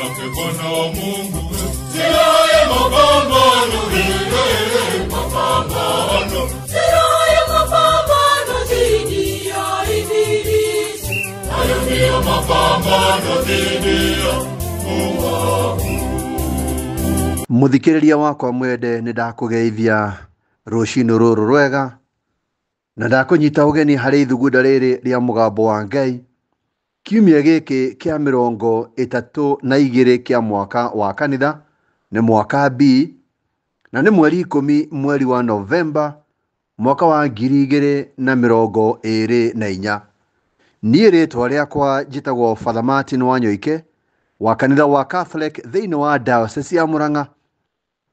lake Bwana wakwa mwende ni ndakugeithia rucini ruru rwega na ndakunyita ugeni harĩ ithugunda rĩrĩ rĩa mugambo wa ngai kiumia gĩkĩ kĩa mĩrongo ĩtatũ na igĩrĩ kĩa mwaka wa kanitha nĩ mwaka B na nĩ mweri ikũmi mweri wa Novemba mwaka wa ngiri igĩrĩ na mĩrongo ĩĩrĩ na inya niĩ rĩtwa rĩakwa njĩtagwo Father Martin Wanyoike wa kanitha wa Catholic thĩinĩ wa diocese ya Murang'a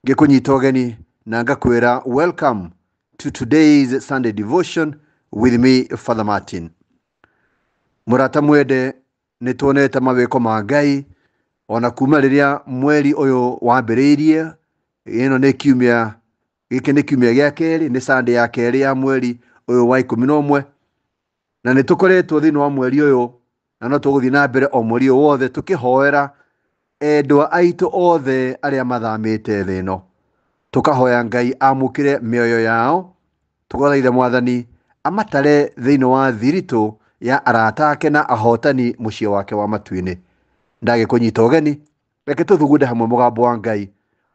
ngĩkũnyita ũgeni na ngakwĩra welcome to today's Sunday devotion with me Father Martin murata mwende nä tuonete mawä ko ma ngai ona kuma rä rä a mweri å yå wambä rä irie kiumia gä ni kiumia gä a ni sande ya kerä ya mweri å yå wa ikå mi na å mwe na nä tå koretwo thä wa mweri å yå na no tå na mbere o mweri å wothe tå hoera endwa aitå othe arä a mathamä te thä no tå kahoya ngai amå kä re mä oyo yao tå mwathani amatare thä inä wa thiritå ya arata ake na ahotani muciĩ wake wa matu-inĩ ndagĩ kũnyita ũgeni reke tũthugunde hamwe mũgambo wa ngai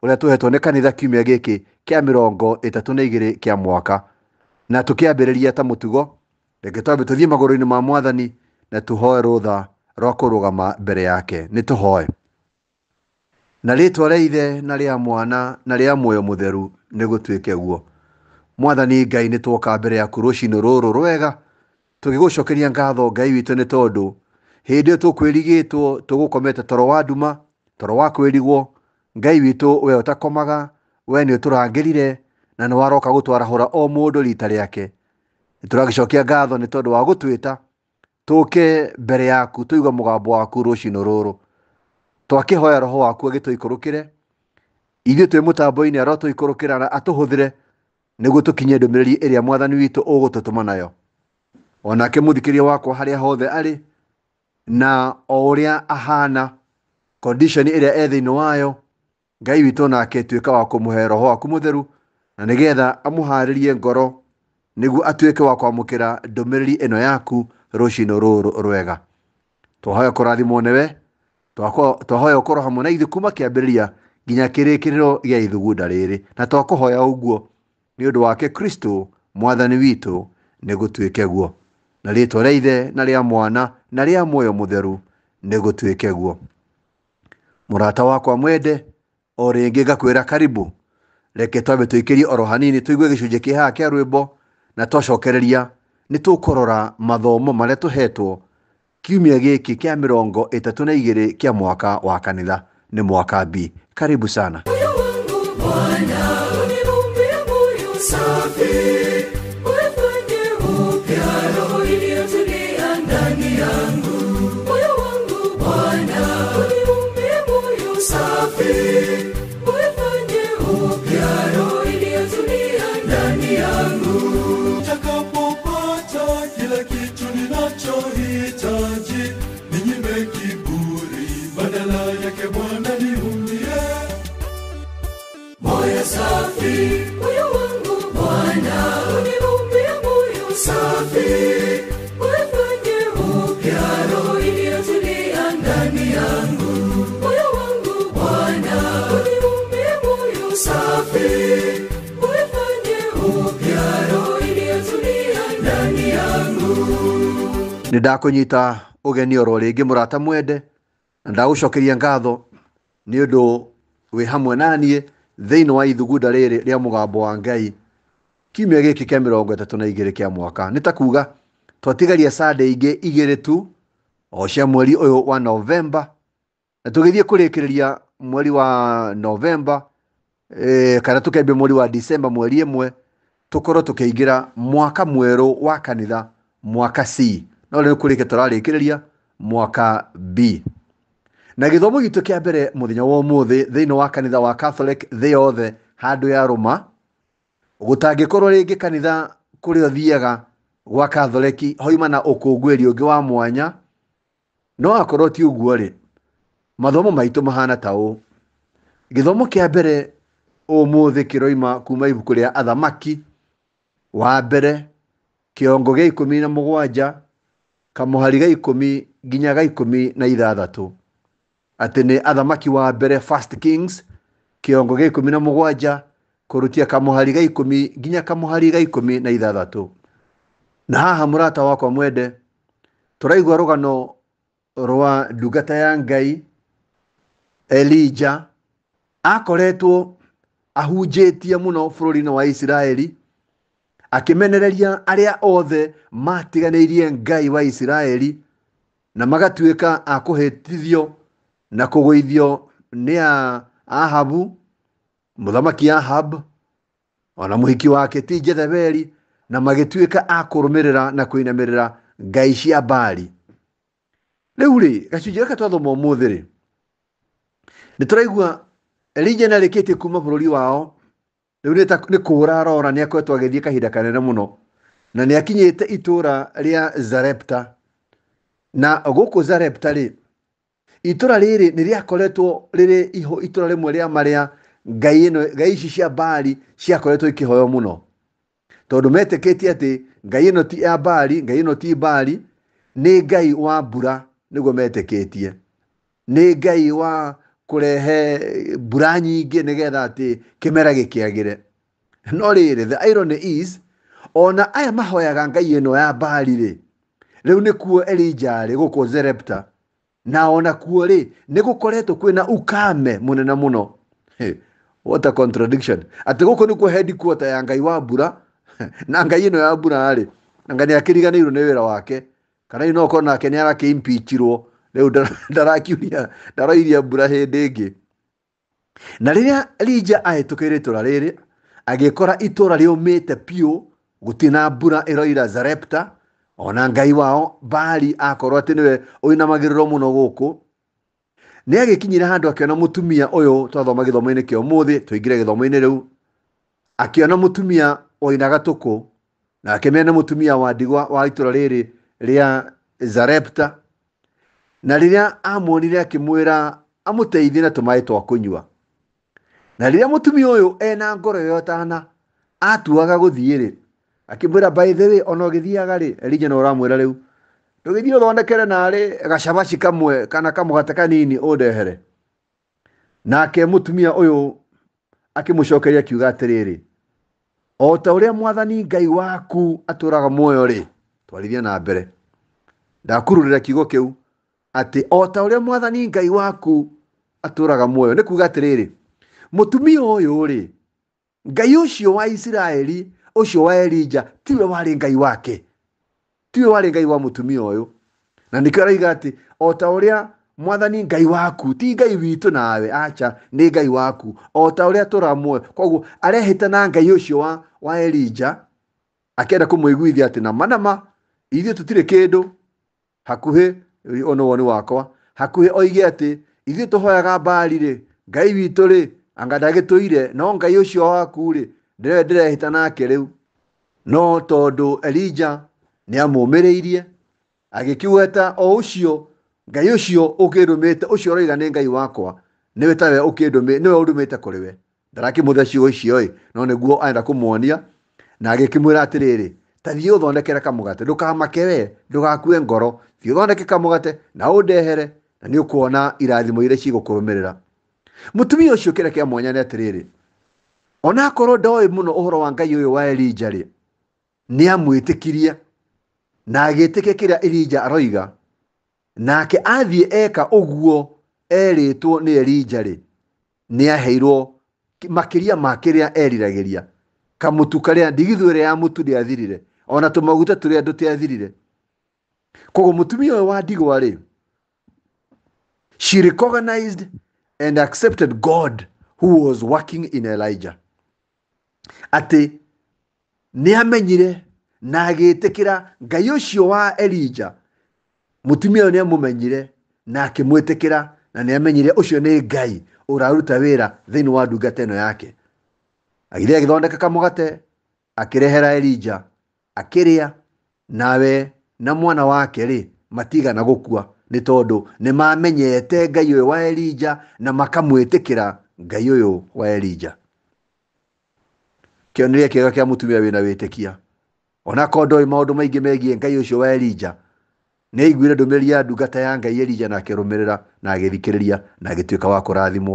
ũrĩa tũhetwo nĩ kanitha kiumia gĩkĩ kĩa mĩrongo ĩtatũ na igĩrĩ kĩa mwaka na tũkĩambĩrĩria ta mũtugo reke twambe tũthiĩ magũrũ-inĩ ma mwathani na tũhoe rũtha rwa kũrũgama mbere yake nĩ tũhoe na rĩtwa rĩa ithe na rĩa mwana na rĩa muoyo mũtheru nĩ gũtuĩke guo mwathani ngai nĩ twoka mbere yaku rũciinĩ rũrũ rwega tugigucokeria ngatho ngai witu ni tondu hä ndä ä yo toro wa nduma toro wa kwirigwo ngai witu we å we ni å na ni waroka gutwarahura o mundu rita riake ake ngatho ni tondu wa gutwita tuke ta mbere yaku tå mugambo må gambo waku rå cinå rå hoya roho waku agä tå ikå rå kä re ithuä twä må tambo-inä arotå ikå rå na atå hå thä re nä mwathani witå å gå nayo onake muthikiria wako haria hothe ari na oria ahana condition iria e thiini wayo ngai witå nake tuika wa kumuhero ho akumutheru na nigetha amuharirie ngoro nigu atuike wa kwamukira ndumiriri ino yaku rucino ruru rwega twahoya kurathimwo newe twahoya ukorwo hamwe na ithu kuma kiambiriria nginya kirikiriro gia ithugunda riri na twakuhoya uguo ni undu wake kristo mwathani witå nä gå guo na ritwa rĩa ithe na rĩa mwana na rĩa muoyo mutheru nĩ gũtuĩke guo mũrata wakwa mwende o rĩngĩ ngakwĩra karibu reke twambe twĩkĩrie oro hanini tũigue gĩcunjĩ kĩ haha kĩa rwĩmbo na twacokereria nĩ korora mathomo marĩa tũhetwo kiumia gĩkĩ kĩa mĩrongo ĩtatũ na igĩrĩ kĩa mwaka wa kanitha nĩ mwaka b karibu sana Bwana, safi ndakå nyita å geni oro rä ngä må rata mwende na ndagå cokeria ngatho nä å ndå wä hamwe naniä thä inä wa ithugunda rä rä rä a må gambo wa ngai kiumia gĩkĩ kĩa mĩrongo ĩtatũ na igĩrĩ kĩa mwaka nĩ ta kuga twatigaria Sunday ingĩ igĩrĩ tu o cia mweri ũyũ wa Novemba na tũgĩthiĩ kũrĩkĩrĩria mweri wa Novemba e, eh, kana tũkĩambia mweri wa December mweri ĩmwe tũkorwo tũkĩingĩra mwaka mwerũ wa kanitha mwaka C no rĩu kũrĩkia tũrarĩkĩrĩria mwaka B na gĩthomo gitũ kĩa mbere mũthenya wa ũmũthĩ thĩinĩ wa kanitha wa Catholic thĩ yothe handũ ya Roma korwo rä kanitha kå rä a thiaga gwa kathoreki hoima na ukungwiri ungi wa mwanya no akorwo ti uguo ri mathomo maitu mahana ta å gĩthomo kĩa mbere ũmũthĩ kiroima kuma ibuku rĩa athamaki wa mbere kiongo gĩa ikumi na mũgwanja kamuhari ga ikumi nginya ga ikumi na ithathatu atĩ nĩ athamaki wa mbere first kings kiongo gĩa ikumi na mũgwanja kurutia kamuhari ga ikumi nginya kamuhari ga ikumi na ithathatu na haha murata wakwa mwende turaigua rugano rwa ndungata ya ngai elija akoretwo ahunjĩtie muno bũrũri-inĩ wa isiraeli akimenereria aria othe matiganĩirie ngai wa isiraeli na magatuĩka akũhĩtithio na kũgũithio nĩ ahabu muthamaki Ahab ona muhiki wake ti Jezebeli na magituika a kurumirira na kuinamirira ngai cia Baali riu ri gacunjä gaka twathoma må rä nä tå raigua elija nä arä kä tie kuma bå rå ri wao rä u nä kå ra rora nä akoretwo agä thiä kahinda kanene må no na nä akinyä te itå ra rä a zarepta na gå kå zarepta rä itå ra rä rä nä rä akoretwo rä rä itå ra rä mwe rä a marä a ngai ino ngai ici cia mbari ciakoretwo ikihoyo muno tondu meteketie ati ngai ino ti ya Baali ngai no ti Baali nä ngai wa mbura niguo tie nä ngai wa rehe mbura nyingi nigetha kä kimera gikiagire no riri the iron is ona aya mahoyaga ngai no ya Baali ri riu nikuo Elija ari guku Zerepta na ona kuo koretwo kwä na ukame munene muno hey. what a contradiction atä gå kå nä kuohendi kuota ya ngai wa mbura na ngai ä no ya mbura rä na nga nä akä nä wä wake kana ä nokorwo nake nä arakä impichirwo rä u ndarakiuria ndaroiria mbura hä ndä ngä na rä rä a rinja aä tå kä rä tå ra rä rä agä kora itå ra rä å mä te piå gå tina mbura ä roira zarepta ona ngai wao bari akorwo atä nä we å inamagä rä rwo må no gå kå nä agäkinyire handå akiona må tumia å yå twathoma gä thomo-inä kä må thä tå gä thomo-inä rä u akiona må tumia wainaga kå na mena må tumia wa ndigwa wa itå ra rä rä rä a zarepta na rä rä a amuonire akä ra amå teithie na tå maä twa kå nyua na rä rä a må tumia å yå ena ngoro yo tana atuaga gå thiä rä akä mwä ra ona å gä thiaga å ramwä ra rä u ndugithie uthondekere nari gacabaci kamwe kana kamugate kanini undehere nake mutumia uyu akimucokeria akiuga atiriri o ta uria mwathani ngai waku aturaga muoyo ri twarithia na mbere ndakururira kiugo kiu ati o ta uria mwathani ngai waku aturaga muoyo ni kuga atiriri mutumia uyu ri ngai ucio wa isiraeli ucio wa elija tiwe wari ngai wake tiwe warä ngai wa mutumia å na nä kä araiga atä o ta å mwathani ngai waku ti ngai witå nawe acha nä ngai waku o ta å rä a tå ramwe koguo arehä na ngai å cio wa, wa elija akenda kå må iguithia na manama ithuä tå tirä kä ndå hakuhä ona woni wakwa hakuhä oige atä ithuä tå hoyaga mbari rä ngai witå rä anga ndagä tå ire no ngai å cio waku rä ndärehä ta nake rä u no tondå elija nä amå irie agä kiuga o å cio ngai å cio å kä ndå mä te å cio roiga nä ngai wakwa nä we tawe nä we å ndå mä te kå rä we ndarakĩ må thä ciugo icio no nä guo arenda kå muonia na agä kä mwä ra atä rä rä tathiä å thondekere kamå ndå kamake we ndå gakue ngoro thiä å thondeke kamå na å ndehere na nä å kuona irathimo iria cigå kå rå mä rä ra må tumia å cio kä rä mwanya nä atä rä rä onakorwo ndoä må no å horo wa ngai å yå wa elija rä nä amwä tä kirie na agĩtĩkia kĩrĩa Elija aroiga nake athiĩ eka ũguo erĩtwo nĩ Elija rĩ nĩaheirwo makĩria ma kĩrĩa eriragĩria kamutu karĩa ndigithũ ĩrĩa ya mũtu ndĩathirire ona tũmaguta tũrĩa tũtiathirire koguo mũtumia ũyũ wa ndigwa rĩ she recognized and accepted god who was working in elijah atĩ amenyire na agätä ngai å wa elija mutumia tumia å nä na akä na nä amenyire å cio nä ngai å raruta wä wa ndungata ä yake agithä agä thondeka kamå akä elija akiria nawe na mwana wake ri matiga na gukua ni tondu ni mamenyete ngai å wa elija na makamwitikira ngai å wa elija kä oneria kä mutumia kä a na wä onakorwo ndoĩ maũndũ maingi megiĩ ngai ucio wa elija ne aiguire ndũmĩrĩri ya ndungata ya ngai elija na akĩrũmĩrĩra na agĩthikĩrĩria na gituika wa kurathimo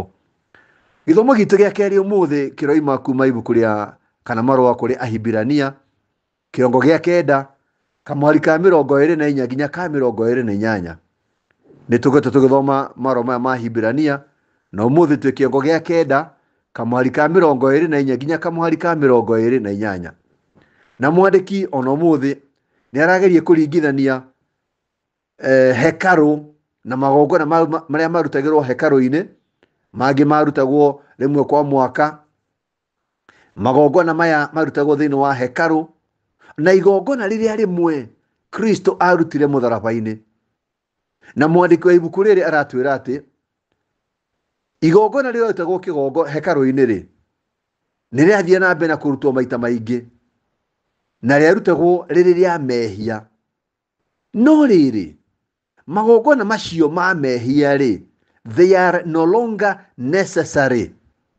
githomo gitũ gĩa keri umuthi kiroima kuma ibuku rĩa kana marũa kuri ahibirania kĩrongo gĩa kenda kamwali ka mirongo iri na inya nginya ka mirongo iri na inyanya nĩ tũkoretwo tũgĩthoma marũa ma ahibirania na umuthi twĩ kĩongo gĩa kenda kamwali ka mirongo iri na inya nginya kamwali ka mirongo iri na inyanya na mwandĩki ona muthi ni arageria kũringithania eh, hekaru na magongona maria marutagĩrwo hekaru inĩ mangĩ marutagwo rĩmwe kwa mwaka magongona maya marutagwo thĩinĩ wa hekaru na igongona rĩrĩa rĩmwe kristo arutire mutharaba inĩ na mwandĩki wa ibuku rĩrĩ aratwĩra atĩ igongona rĩrĩa rĩarutagwo hekarũ-inĩ rĩ nĩ rĩathiĩ na mbere na maita maingi na rĩarutegwo rä a mehia no rä magongona macio ma mehia rä they are no longer necessary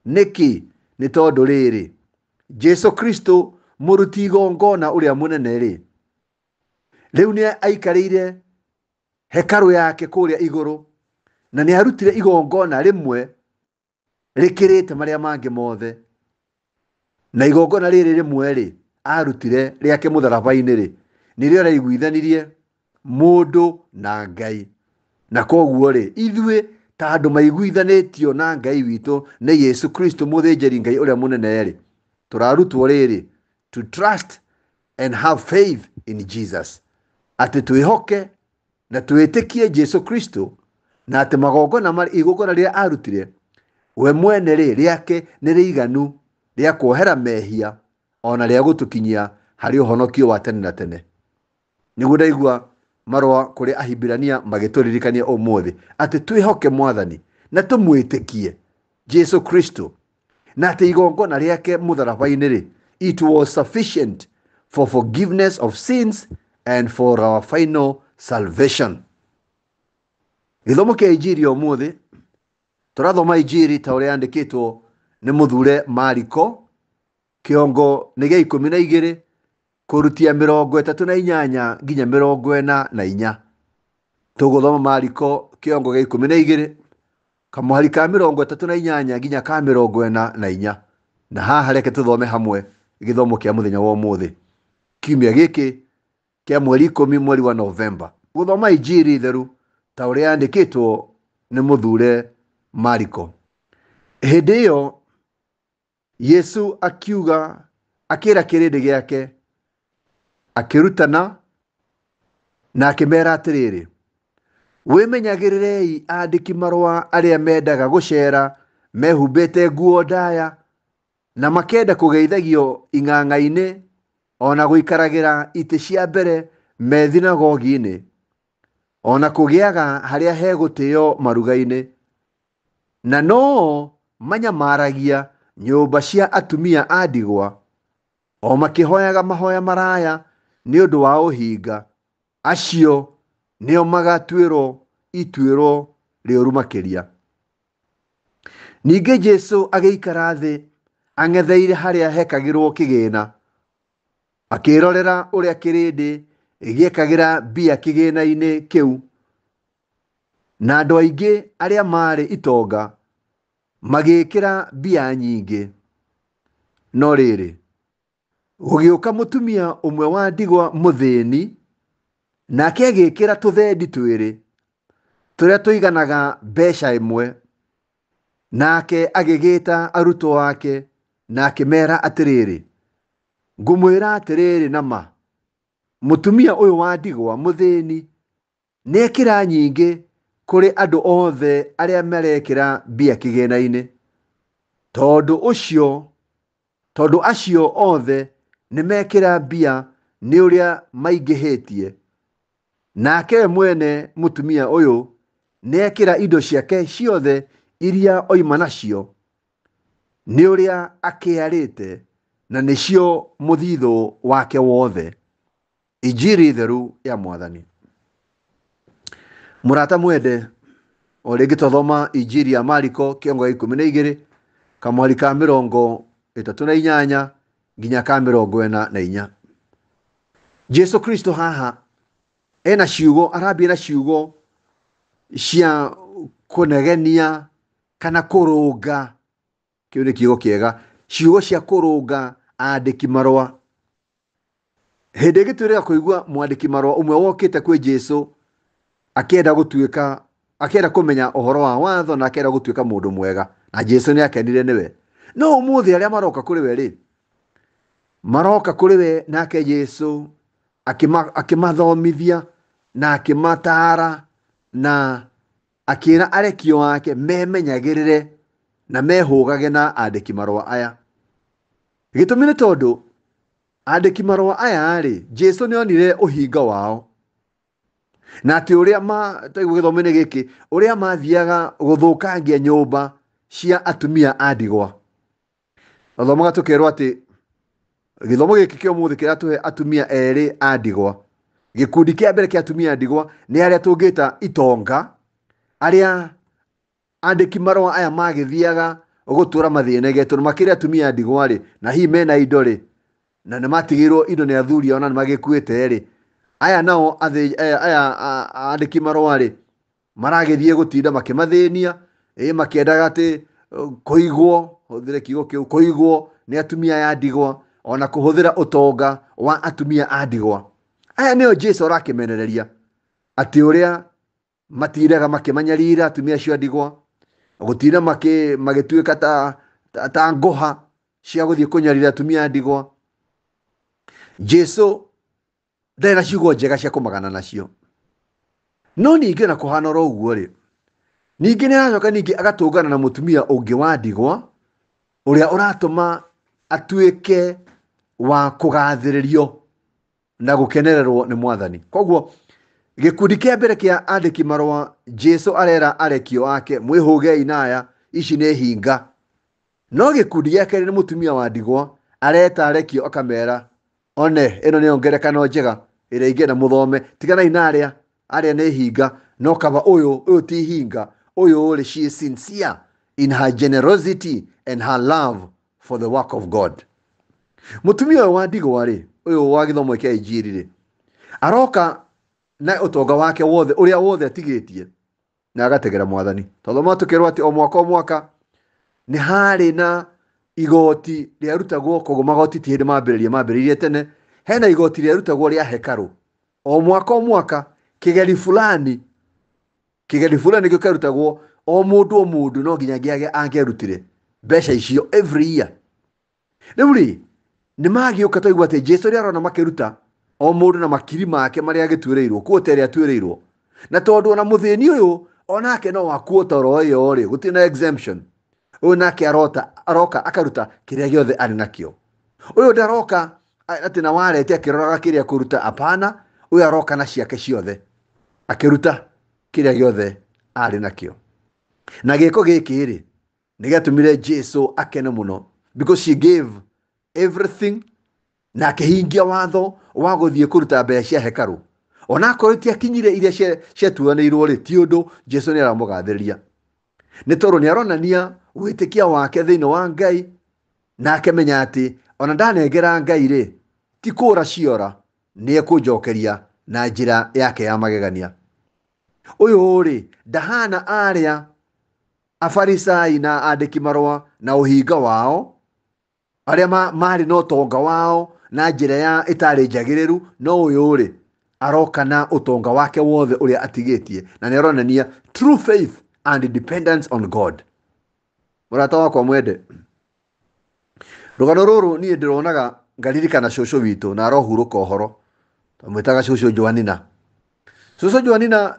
nä tondå rä rä jesu kristo ruti igongona nene-rä rä u nä aikarä ire hekarå yake igå rå na nä arutire igongona te marä a mangä mothe na igongona rä rä mwerä arutire rĩake mũtharaba-inĩ ri nĩrĩo rĩaiguithanirie mũndũ na ngai na koguo ri ithuĩ ta andu maiguithanĩtio na ngai witũ nĩ yesu kristo mũthĩnjĩri ngai ũrĩa mũnene rĩ tũrarutwo rĩrĩ to trust and have faith in jesus atĩ twĩhoke na twĩtĩkie jesu kristo na atĩ magongona igongona rĩrĩa arutire we mwene rĩ rĩake nĩ iganu rĩa kuohera mehia ona rä a gå tå kinyia harä å honokio wa tene na tene nä ndaigua marwa kå rä ahibirania magä tå ririkania å måthä atä twä hoke mwathani na tå mwä tä kie jesu kristo na atä igongona rä ake må tharaba-inä rä it was sufficient for forgiveness of sins and for our final salvation gä thomo kä injiri å må thä tå rathoma injiri ta å rä a andä kä two nä må thure mariko kiongo nä gä ikå mi na igä rä kå rutia mä rongo tatå na inyanya nginya mä rongo ena na inya tå gå thoma mariko kiongo gä ikå mi na igä rä ka mä rongo ätatå na inyanya nginya ka mä rongo na inya na haha reke tå thome hamwe gä thomo kä a må thenya wa må thä kiumia gä kä kä a mweri ikå mi mweri wa novemba gå thoma injiri theru ta å rä a yandä kä two nä må thure mariko hä ndä ä yo Yesu akiuga akira kĩrĩndĩ gĩake akĩrutana na akĩmeera atĩrĩrĩ wĩmenyagĩrĩrei andĩki marũa arĩa mendaga gũceera mehumbĩte nguo ndaya na makenda kugeithagio inganga ona o na gũikaragĩra itĩ cia mbere me thinagogi-inĩ o na kũgĩaga maruga-inĩ na no manyamaragia nyũmba cia atumia a ndigwa o makĩhoyaga mahoya maraya ni undu wa uhinga acio nĩo magatuĩrwo ituĩro rĩũru makĩria ningĩ jesu agĩikara thĩ ang'etheire harĩa hekagĩrwo kĩgĩĩna akĩĩrorera ũrĩa kĩrĩndĩ gĩekagĩra mbia kĩgĩĩna-inĩ kĩu na andũ aingĩ aria maarĩ itonga magĩkĩra mbia nyingĩ. No rĩrĩ, gũgĩũka mũtumia ũmwe wa ndigwa mũthĩni, nake agĩkĩra tũthendi twĩrĩ tũrĩa tũiganaga mbeca ĩmwe. Nake agĩgĩta arutwo ake na akĩmeera atĩrĩrĩ, ngũmwĩra atĩrĩrĩ na ma, mũtumia ũyũ wa ndigwa mũthĩni nĩekĩra nyingĩ kuri andu othe aria marekira mbia kigena ini tondu ucio tondu acio othe mekira mbia ni uria maingihitie nake mwene mutumia uyu niekira indo ciake ciothe iria oima nacio nä å rä a akä te na nä cio må thithå wake wothe injiri theru ya mwathani murata mwende o rĩngĩ twathoma injiri ya mariko kĩongo ikå mi na rä kamwari ka ä tatå na inyanya nginya ka rongo ena na inya jesu kristo haha ena ciugo arambia na ciugo cia kũnegenia kana kũrũnga kĩu nĩ kiugo kĩega ciugo cia kũrũnga kå igua mwandä ĩgĩtuĩrĩra kũigua mwandĩki marũa ũmwe wokĩte kwĩ jesu akienda gutuika akienda kumenya uhoro wa watho na akienda gutuika mundu mwega na Jesu ni akenire niwe no umuthi aria maroka kuri we ri maroka kuri we nake Jesu akimathomithia akima na akimatara na akira arekio wake memenyagirire na mehugage na andiki marwa aya gitumi ni tondu andiki marwa aya ri Jesu nionire uhinga wao na atä å rä a matagwo gä thome-nä gä kä å rä a mathiaga gå thå kangia nyå mba cia atumia a ndigwa athomaga tå kerwo atä gä thomo gä kä kä å må thä kä rä ratå he atumia erä a ndigwa gä kundi kä a mbere kä atumia a ndigwa nä arä a tå ngä ta itonga arä a andä ki marå aya magä thiaga gå tå ra mathä nege tondå makä rä atumia a ndigwa rä na hihi mena indo rä na nä matigä irwo indo nä athuri ona na nä magä kuä te rä aya nao aya andĩki marũa rĩ maragĩthiĩ gũtinda makĩmathĩnia e makĩendaga atĩ uh, kũigwo hũthĩre kigo kĩu kũigwo ni atumia ya ndigwa ona kũhũthĩra ũtonga wa atumia a ndigwa aya nĩo jesu arakĩmenereria atĩ ũrĩa matindaga makĩmanyarira atumia acio a ndigwa gũtinda magĩtuĩka ta, ta, ta ngũha cia gũthiĩ kũnyarira atumia a ndigwa jesu ndarĩ na ciugo njega cia magana nacio no ningĩ na kũhana oro ũguo rĩ ningĩ nĩ aracoka ningĩ agatũngana na mũtumia ũngĩ wa ndigwa ũrĩa ũratũma atuĩke wa rio na gũkenererwo nĩ mwathani koguo gĩkundi kĩa mbere kĩa andĩki marũa jesu arera arekio ake mwĩhũgei naya ici nĩ hinga no gä gĩa kerĩ nĩ mũtumia wa ndigwa areta arekio akamera one ĩno nĩyo ngerekano njega ä ingä enda må thome tiganai na arä a arä a nä hinga no kaba å yå å yå ti hinga å yå rä she is sincere in her generosity and her love for the work of god mutumia ũyũ wa ndigwa rĩ ũyũ wa gĩthomo kĩa injiri rĩ aroka na ũtonga wake wothe ũrĩa wothe atigĩtie na agategera mwathani tondũ matũkĩrwo atĩ o mwaka o mwaka nĩ harĩ na igoti rĩarutagwo koguo magoti ti hĩndĩ mambĩrĩria mambĩrĩirie tene hena igoti rĩarutagwo rĩa hekarũ o mwaka o mwaka kĩgeri fulani kĩgeri fulani nĩkĩo kĩarutagwo o mũndũ o mũndũ no nginya ngĩage angĩarutire mbeca icio every year rĩu rĩ nĩ magĩũka twaigua atĩ jesu rĩa arona makĩruta o mũndũ na makiri make marĩa agĩtuĩrĩirwo kuota ĩrĩa atuĩrĩirwo na tondũ ona mũthĩni ũyũ onake no wakuota oro ĩyo rĩ gũtirĩ na exemption ũyũ nake arota aroka akaruta kĩrĩa gĩothe arĩ nakĩo ũyũ ndaroka ati na warete akĩroraga kiria kuruta apana ũyũ aroka na ciake ciothe akiruta kiria gĩothe ari nakio na giko giki ri nigatumire jesu akene muno because she gave everything na akĩhingia watho wa gũthiĩ kũruta mbere cia hekarũ onakorwo itiakinyire iria ciatuanĩirwo ri ti undu jesu ni aramũgathĩrĩria ni tondũ ni aronania wĩtĩkia wake thĩinĩ wa ngai na akemenya ati ona ndanengera ngai ri ti kũra ciora nĩ ekũnjokeria na njĩra yake ya magegania yå rä ndahana a afarisai na andĩki marũa na ũhinga wao a marä na tonga wao na njĩra ya ĩtarĩ njagĩrĩru no ũyũ rĩ aroka na ũtonga wake wothe ũrĩa atigĩtie na nĩ aronania true faith and dependence on god mũrata wakwa mwende rũgano rũrũ ngaririkana cucu witå na arohuruka horo twamwitaga cucu Joanina cucu Joanina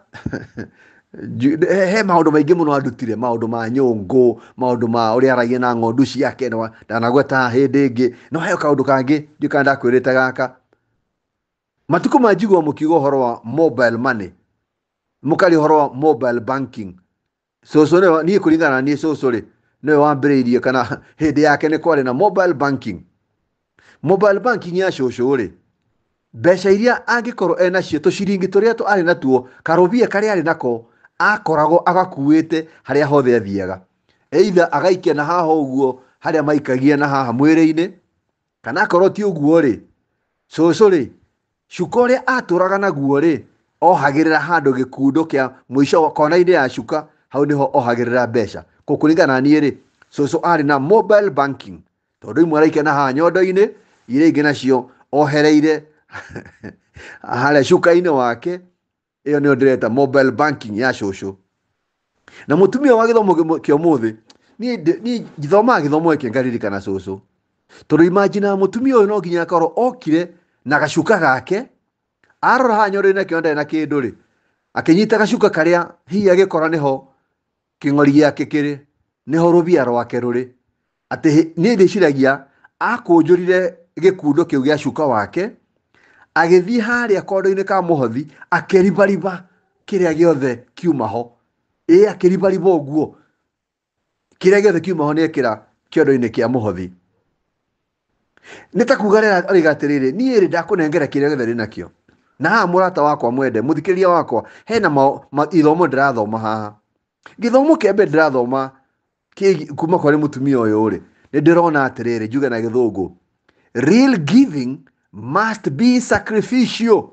he maå ndå maingä må no andutire maå ndå ma nyå ngå maå ndå ma å rä a aragia na ng'ondu ciake ndanagweta hä ndä ngä no heo kaå ndå kangä ndiå kana ndakwä rä te gaka matukå ma njigua må kiuga å horo wa mobile money må karä å horo wa mobile banking cåcå niä kå ringana niä cåcå rä nä we wambä rä irie kana hä ndä yake nä kwarä na mobile banking mobile banking ya cucurĩ mbeca iria angĩkorwo enacio tũciringi tũrĩa arĩ natuo karũbia karĩa arĩ nako akoragwo agakuĩte harĩa hothe athiaga eitha agaikia na haha ũguo harĩa maikagia na haha mwĩrĩ-inĩ kana akorwo ti ũguo-rĩ cũcũ-rĩ cuka ũrĩa atũraga naguo-rĩ ohagĩrĩra handũ gĩkundo kĩa mũico kona-inĩ ya cuka hau nĩho ohagĩrĩra mbeca kũkũringana na niĩ-rĩ cũcũ arĩ na mobile banking tondũ imwe araikia na haha nyondo-inĩ irenge nacio ohereire harä cuka-inä wake ä yo nä yo ndä reta mobile banking ya cåcå na må tumia wa gä thomo kä å må thä niä thomaga gä thomo gäkä ngaririkana cåcå tondå imagina må tumia å yå no nginya akorwo okire na gacuka gake arora haha nyorä nakio ndarä na kä ndå rä akinyita gacuka karia hihi agikora niho king'ori giake kiri niho rubia rwake ruri ati ni ndiciragia akũnjũrire gikundo kiu gĩa cuka wake agithi hari akondo inĩ ka muhothi akĩribariba kĩrĩa gĩothe kiumaho e ĩ akĩribariba ũguo kĩrĩa kiumaho kiuma ho kiondo kĩondo-inĩ muhothi mũhothi nĩ ta kuga rĩga atĩrĩrĩ niĩ rĩ ndakũnengera kĩrĩa gĩothe rĩ nakĩo na haha mũrata wakwa mwende mũthikĩrĩria wakwa hena ma, ithomo ndĩrathoma haha gĩthomo kĩa mbere ndĩrathoma kuma kwarĩ mũtumia ũyũ rĩ nĩ ndirona atiriri njuge na githungu real giving must be sacrificial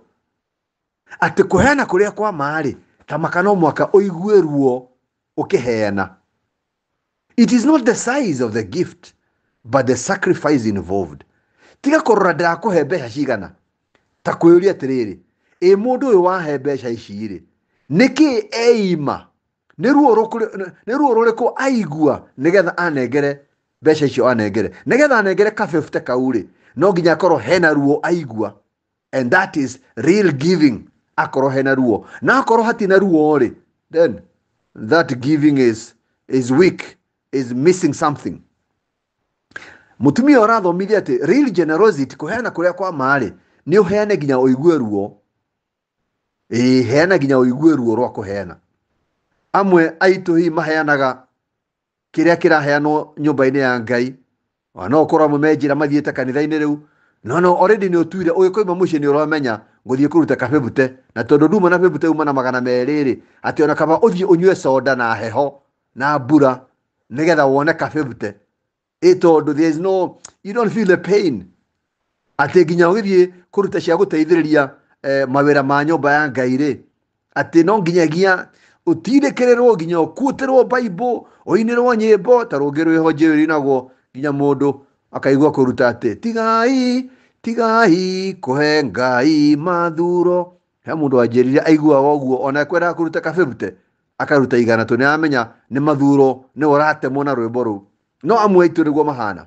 atä kå heana kå rä a kwa maarä ta maka no mwaka å igue ruo å kä heana it is not the size of the gift but the sacrifice involved tiga kå rora ndärakå he mbeca cigana ta kwä å ria atä rä rä ä må ndå å yå wahe mbeca icirä nä kä eima nä ruo rå kå aigua nä getha anengere mbeca icio anengere nigetha anengere ka 50 kau rĩ no nginya akorwo hena ruo aigua and that is real giving akorwo hena ruo na akorwo na ruo rĩ then that giving is, is weak is missing something mũtumia ũrathomithia ati real generosity kũheana kũrĩa kwa marĩ nĩ ũheane nginya ũigue ruo ĩĩ heana nginya ũigue ruo rwa kũheana amwe aitũ hihi maheanaga kiria kiraheanwo nyumba-inä ya ngai no korwo amwe menjira mathiäte kanitha-inä rä no no already ni å tuire å gä koima må ciä nä å ramenya gå thiä na tondu nduma na bebute uma na magana meriri ati ona kaba uthie unywe soda na heho na mbura nä getha wone kabebute there is no, you don't feel the pain ati nginya å kuruta cia guteithiriria teithä rä ria eh, mawä ma nyå ya ngai rä ati no nginyagia utirikirerwo nginya ukutirwo baibo uinirwo nyimbo ta rungi rwiho njiri nagwo nginya mundu akaigwa kuruta ati tigai tigai kuhe ngai mathuro he mundu anjirire aiguaga uguo ona kwenda kuruta kabibute akaruta igana tu amenya ni mathuro ni uratemwo mona rwimbo ruu no amwe aitu niguo mahana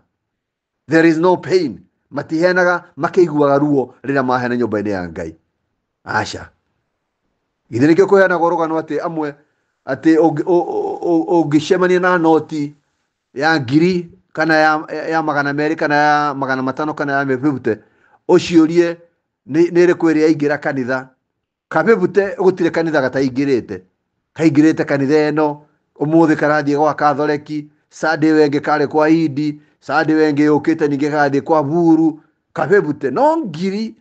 there is no pain matihenaga makiiguaga ruo rira rä a mahena nyå mba ya ngai asha githä nä kä o kå heanaga å atä amwe atä å ngä cemania na noti ya ngiri kana ya, ya magana merä kana ya magana matano kana ya mebute å ciårie nä rä kw ä rä yaingä ra kanitha kabebute gå tirä kanitha gataingä rä te kaingä rä te kanitha ä no å må thä karathiä gwa kathoreki sandä we ngä karä kwa indi sandä we ngä yå kä te ningä karathiä kwa buru kabebute no ngiri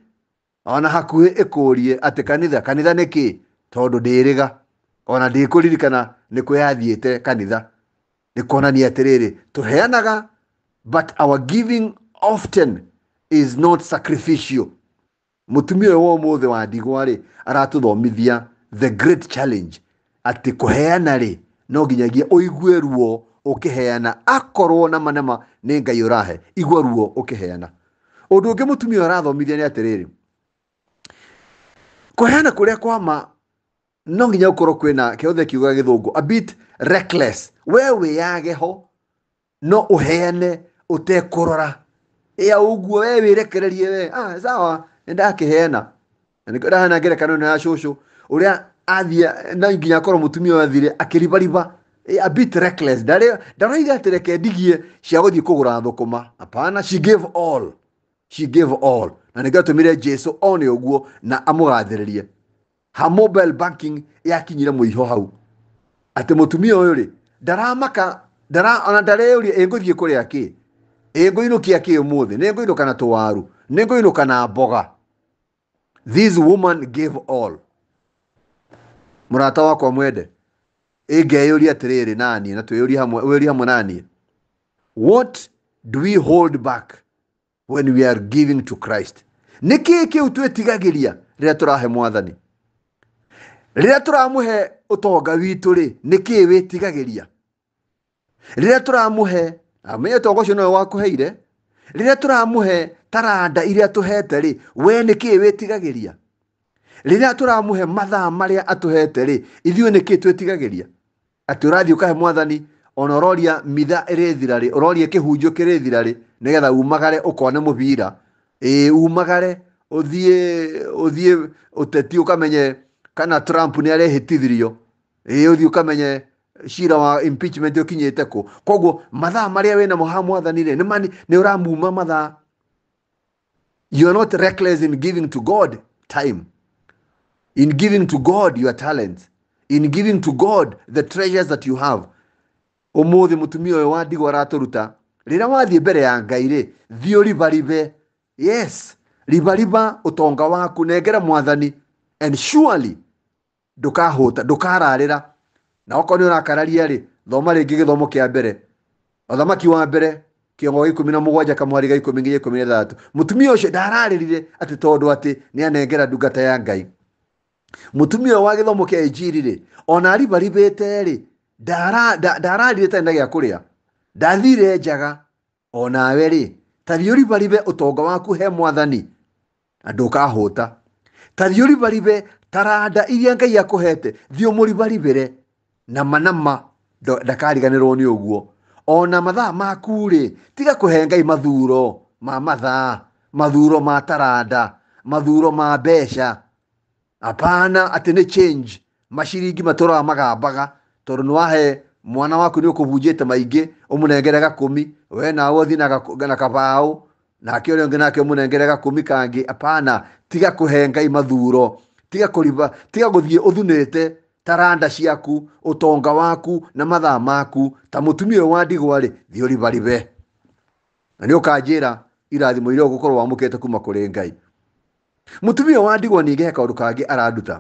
ona hakuhä ä kå rie atä kanitha kanitha nä kä tondu ndiriga ona ndikuririkana ni kwiyathiite kanitha ni kuonania atiriri tuheanaga but our giving often is not sacrificial mutumia ũyũ wa ũmũthĩ wa ndigwa rĩ aratũthomithia the great challenge atĩ kũheana rĩ no nginyagia ũigue ruo ũkĩheana akorwo na manema nĩ ngai ũrahe igua ruo ũkĩheana ũndũ ũngĩ mũtumia ũyũ arathomithia nĩ atĩrĩrĩ kũheana kũrĩa kwa ma no nginya ukorwo kwina kiothe kiuga githungu a bit reckless we yage ho no uheane utekurora ya uguo we rekererie we ah sawa ndakiheana na niko ndahana ngerekano na cucu uria athia no nginya akorwo mutumia ũyũ athire akĩribariba a bit reckless ndaroiga atĩ reke ndigie cia gũthiĩ kũgũra thũkũma apana she gave all she gave all na mire jesu one ũguo na amũgathĩrĩrie ha mobile banking yakinyire muiho hau ati mutumia uyu ri ndaramaka ndara ona ndareyuria inguthie kuria ki inguinukia ki umuthi ninguinuka na tuwaru ninguinuka na mboga this woman gave all murata wakwa mwende ingeyuria atiriri nani na twiyuri hamwe wiri hamwe nani what do we hold back when we are giving to christ nä kä kä u twä mwathani rä rä turamuhe utonga witå rä nä kä wä tigagä ria rä rä a tå ramå he utonga å cio nä wakå heire rä rä a tå ramå he taranda iria tå hete rä we nä kä wä tigagä ria rä rä a tå ramå he mathaa marä a atå hete rä ithuä nä kä twä tigagä ria atä å rathiä å kahe mwathani ona å roria mitha ä rä thira rä å roria kä hunjå kä rä thira rä nä getha umagare å kone må bira ä umagare å thiä å thiä å teti å kamenye kana Trump nä arehätithirio ä å thiä å kamenye cira wa impeachment å kinyä te kå koguo mathaa marä a wä namo ha mwathani rä nä å ramuma mathaa you are not reckless in giving to god time in giving to god your talent in giving to god the treasures that you have umuthi mutumia uyu wa ndigo araturuta rira wathiä mbere ya ngai rä thiä å ribaribe yes ribariba utonga waku nengera mwathani and surely ndukahuta ndukararira na okorwo ni urakararia ri thoma ringi githomo kĩa mbere ũthamaki wa mbere kĩongo gĩa ikũmi na mũgwanja kamwari ga ikũmi nginya ikũmi na ithathatũ mũtumia ũcio ndararĩrire ati tondũ ati ni anengera ndungata ya ngai mũtumia wa githomo kĩa injiri ri ona aribaribĩte rĩ ndararire tarĩ na gĩa kuria ndathire njaga onawe ri tathi ũribaribe utonga waku he mwathani na ndũkahũta tathi ũribaribe taranda iria ngai akuhete thiä må ribaribä na manama ndakariganä rwo nä å guo ona mathaa makurä tiga kå he ngai mathuro ma mathaa mathuro ma taranda mathuro ma mbeca apana atä nä change maciringi matåraga magambaga tondå wahe mwana waku nä å kå bunjä te maingä å we nawe å na kabaå nake å rä nake å må nengere tiga kå he ngai mathuro tiga kũriba tiga gũthiĩ ũthunĩte taranda ciaku utonga waku na mathaa maku ta mũtumia ũyũ wa ndigwa rĩ thiĩ ũribaribe na nĩ ũkanjĩra irathimo iria ũgũkorwo wamũkĩte kuma kũrĩ ngai mũtumia wa ndigwa ningĩ he kaũndũ kangĩ aranduta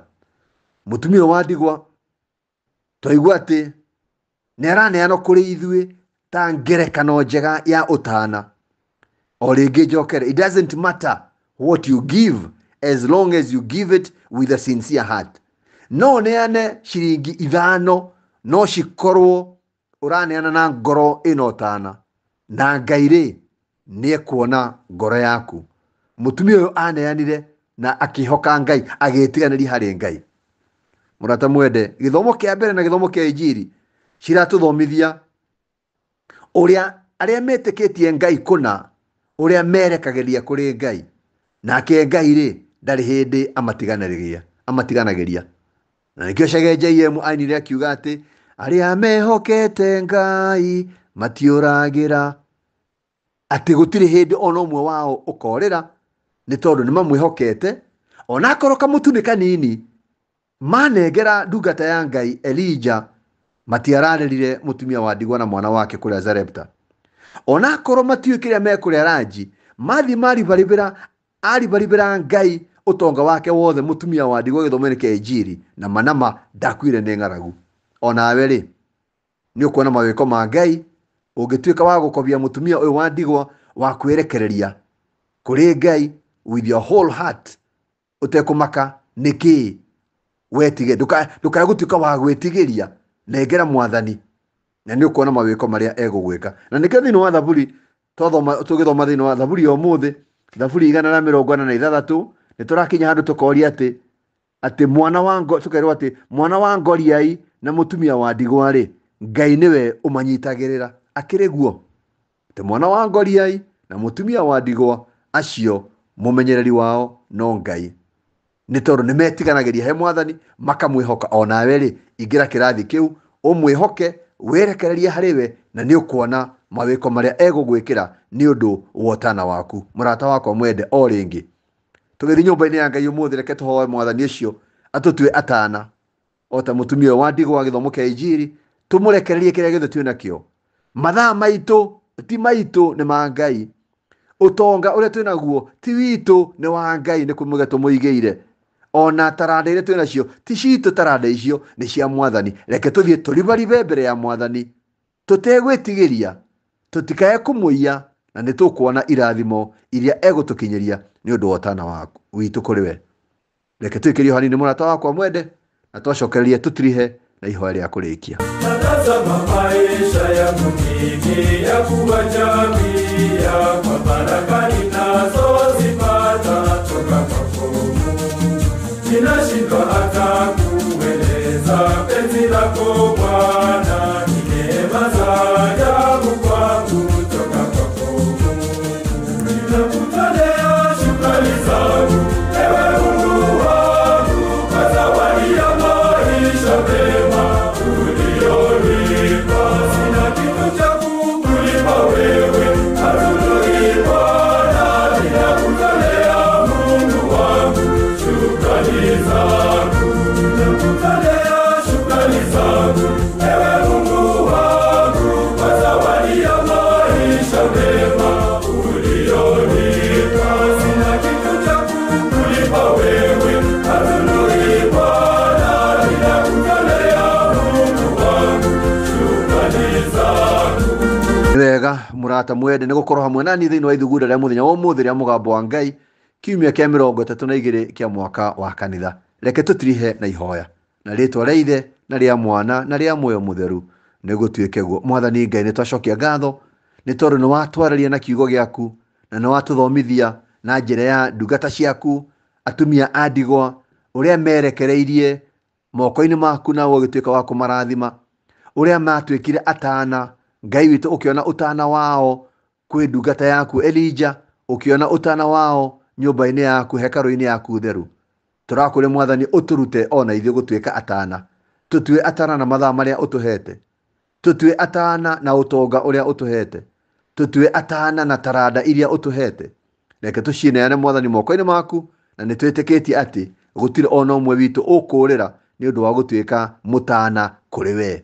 mũtumia wa ndigwa twaigua atĩ nĩ araneanwo kũrĩ ithuĩ ta ngerekano njega ya ũtana o rĩngĩ njokere it doesn't matter what you give as long as you give it with a sincere heart no neane ciringi ithano no cikorwo uraneana na ngoro ino tana na ngai ri kuona ekuona ngoro yaku mutumia å aneanire na akihoka ngai agä tiganäria harä ngai murata rata mwende gä thomo mbere na gä thomo kä a injiri ciratå thomithia å rä a arä a metä kä tie ngai kå na å rä a ngai nake ngai rä ndarĩ hĩndĩ amatiganagĩria amatiganagĩria na nĩkĩo cege JM ainire akiuga atĩ arĩa mehokete ngai matiũragĩra atĩ gũtirĩ hĩndĩ ona ũmwe wao ũkorĩra nĩ tondũ nĩ mamwĩhokete onakorwo kamũtu nĩ kanini manengera ndungata ya ngai elija matiararĩrire mutumia wa ndigwa na mwana wake kũrĩa zarepta onakorwo matiũĩ kĩrĩa mekũrĩa ranji mathiĩ maribaribĩra aribaribĩra ngai utonga wake wothe mutumia wa ndigwa githomene kia injiri na manama ndakuire ni ng'aragu onawe ri ni ukuona mawiko ma ngai ungituika wa gukobia mutumia uyu wa ndigwa wa kwirekereria kuri ngai with your whole heart utekumaka niki wetige ndukae gutuika wa gwitigiria nengera mwathani na nä å kuona mawä ko marä a egå gwä ka na nä kä thä inä wa thaburi tå gä thoma thä inä wa thaburi o må thä thaburi igana rä mĩrongo ana na ithathatå nä tå rakinya handå tå koria atä atä mwana wa kerwo atä mwana wa ngoriai na må tumia wa ndigwa rä ngai nä we å manyitagä rä ra akä rä guo atä mwana wa ngoriai na må tumia wa ndigwa acio må menyereri wao no ngai nä tondå nä metiganagä ria he mwathani makamwä hoka onawe rä ingä ra kä rathi kä u å mwä hoke werekererie harä we na nä å kuona mawä ko marä a egå gwä kä ra nä å ndå wa waku må rata wakwa mwende o rä ngä tugithii nyumba-inä ya ngai må thä reke tå hoe mwathani å cio atå tue atana ota ta må tumia å wa ndigå wa gä thomo kĩa injiri tå må rekererie kä rä a gä othe tuä nakĩo mathaa maitå ti maitå nä ma ngai utonga uria twä naguo ti witå nä wa ngai nä kå tå må igä ire ona taranda iria twä nacio ti citå taranda icio nä cia mwathani reke tå thiä tå ribaribe mbere ya mwathani tå tegwä tigä ria tå tikae kå må na nä tå kuona irathimo iria egå tå kinyä ria nä å ndå wa utana witå kå rä we reke twä kä rie hanini må rata wakwa mwende na twacokererie tå tirihe na ihoya rä a kå rä kia natazama ya mjini ya kuwa jamii ya hata kueleza penzi lako Bwana mwega murata mwende ni gukorwo hamwe nani thiini wa ithugunda ria muthenya wa umuthi ria mugambo wa ngai kiumia kia mirongo itatu na igiri kia mwaka wa kanitha reke tutirihe na ihoya na ritwa ria ithe na ria mwana na ria muoyo mutheru niguo tuike guo mwathani ngai ni twacokia ngatho ni tondu ni watwararia na kiugo giaku na ni watuthomithia na njira ya ndungata ciaku atumia a ndigwa uria merekereirie moko-ini maku nawe ugituika wa kumarathima uria matuikire atana Ngai witũ ũkĩona ũtana wao kwä ndungata yaku Elija, ũkĩona utana wao nyå inĩ yaku hekarũ-inĩ yaku theru. rä Mwathani ũtũrute o na ithuĩ ka atana. Tũtue atana na mathaa hete tå Tũtue atana na tå hete tå Tũtue atana na taranda iria ũtũhete. Reke tũcineane Mwathani moko-inĩ maku na nĩ twĩtĩkĩtie atĩ gũtirĩ ona ũmwe witũ ũkũũrĩra nĩ ũndũ wa gũtuĩka mũtana kũrĩ wee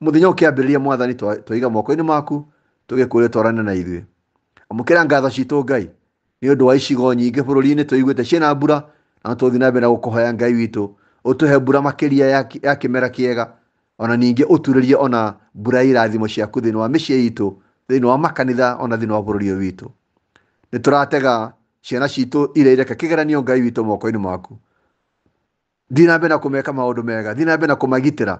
muthenya ukiambiriria mwathani twiga moko-ini maku tugikwire twarane na ithwe amukira ngatho citũ ngai ni ũndũ wa icigo nyingĩ bururi inĩ tũiguĩte ciĩna mbura na tũthiĩ na mbere na gũkũhoya ngai witũ ũtũhe mbura makiria ya kimera kiega ona ningĩ ũturĩrie ona mbura irathimo ciaku thĩinĩ wa mĩciĩ itũ thĩinĩ wa makanitha ona thĩinĩ wa bũrũri ũyũ witũ nĩ tũratega ciana citũ irĩreke kĩgeranio ngai witũ moko-inĩ maku thiĩ na mbere na kũmeka maũndũ mega thiĩ na mbere na kũmagitĩra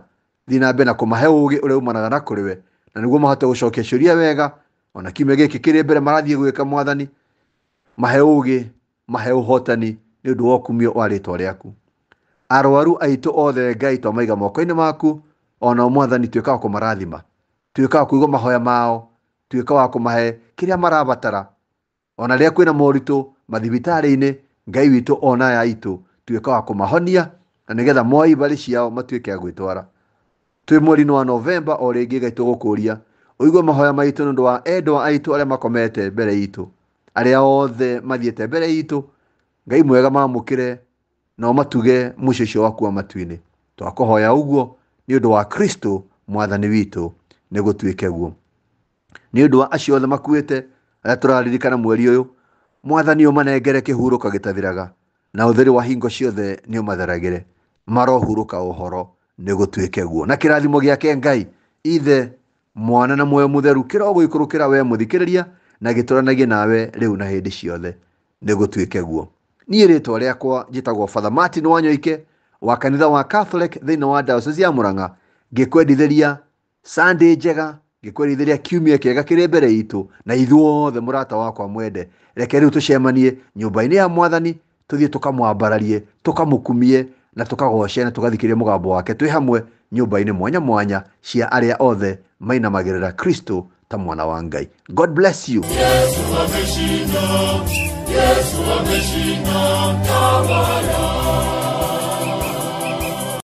thiä na mbere na kå mahe å gä å rä a umanaga na kå rä we na nä guo mahote gå cokia ciå wega ona kiumia gä kä kä rä mbere marathiä gwä ka mwathani mahe å gä mahe å hotani nä å ndå wa kumio wa rä twa aku arwaru aitå othe ngai twamaiga moko-inä maku ona mwathani tuä ka wa kå marathima tuä ka wa kå igua mahoya mao tuä ka wa kå mahe kä rä a marabatara ona rä a kwä na moritå mathibitarä-inä ngai witå onaya aitå tuä ka wa kå mahonia na nä getha moa ibarä ciao matuä ke a twara twä mweri-inä wa novemba o rä ngä gai tå gå kå ria å igue mahoya maitå nä å ndå wa endwa aitå arä a makomete mbere itå arä a othe mathiäte mbere itå ngai mwega mamå kä re nao matuge må cio cio wakua matu-inä twakå hoya å guo nä å ndå wa kristo mwathani witå nä gå tuä ke guo nä å ndå wa acio othe makuä te arä a tå raririkana mweri å yå mwathani å manengere kä hurå ka gä tathiraga na å theri wa hingo ciothe nä å matheragä re marohurå ka å horo nä guo na kä rathimo gä ngai ithe mwana na moyo mutheru kä rogå ikå rå na gä nawe riu na hindi ciothe nä guo nie rä twa rä akwa njä tagwo batha martin wanyoike wa kanitha wa catholic thä inä wa diocese ya muranga ranga ngä sunday njega ngä kwendithä kiumia kega kä rä mbere itå na ithuothe må rata wakwa mwende reke rä u tå cemanie ya mwathani tå thiä tukamukumie na tukagoce na tugathikiria mugambo wake twi hamwe nyumba-inĩ mwanya mwanya cia aria othe mainamagĩrĩra kristo ta mwana wa ngai god bless you yesu ameshinda yesu ameshinda tawala